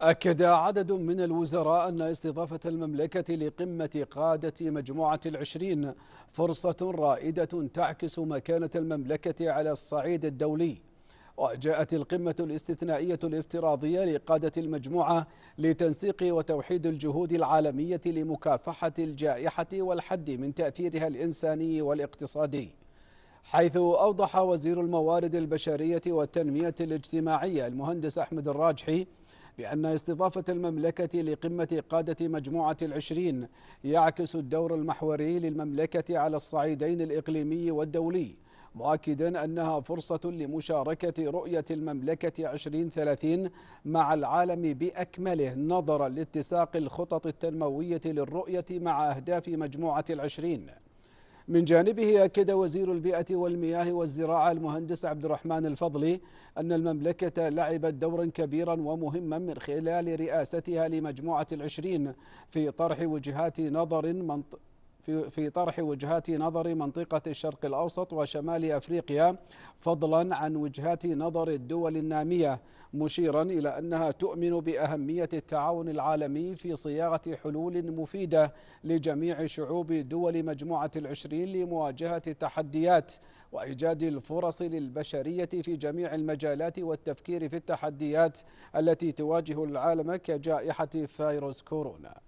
أكد عدد من الوزراء أن استضافة المملكة لقمة قادة مجموعة العشرين فرصة رائدة تعكس مكانة المملكة على الصعيد الدولي وجاءت القمة الاستثنائية الافتراضية لقادة المجموعة لتنسيق وتوحيد الجهود العالمية لمكافحة الجائحة والحد من تأثيرها الإنساني والاقتصادي حيث أوضح وزير الموارد البشرية والتنمية الاجتماعية المهندس أحمد الراجحي بأن استضافة المملكة لقمة قادة مجموعة العشرين يعكس الدور المحوري للمملكة على الصعيدين الإقليمي والدولي مؤكدا أنها فرصة لمشاركة رؤية المملكة 2030 مع العالم بأكمله نظرا لاتساق الخطط التنموية للرؤية مع أهداف مجموعة العشرين من جانبه أكد وزير البيئة والمياه والزراعة المهندس عبد الرحمن الفضلي أن المملكة لعبت دورا كبيرا ومهما من خلال رئاستها لمجموعة العشرين في طرح وجهات نظر في في طرح وجهات نظر منطقة الشرق الأوسط وشمال أفريقيا فضلا عن وجهات نظر الدول النامية مشيرا إلى أنها تؤمن بأهمية التعاون العالمي في صياغة حلول مفيدة لجميع شعوب دول مجموعة العشرين لمواجهة التحديات وإيجاد الفرص للبشرية في جميع المجالات والتفكير في التحديات التي تواجه العالم كجائحة فيروس كورونا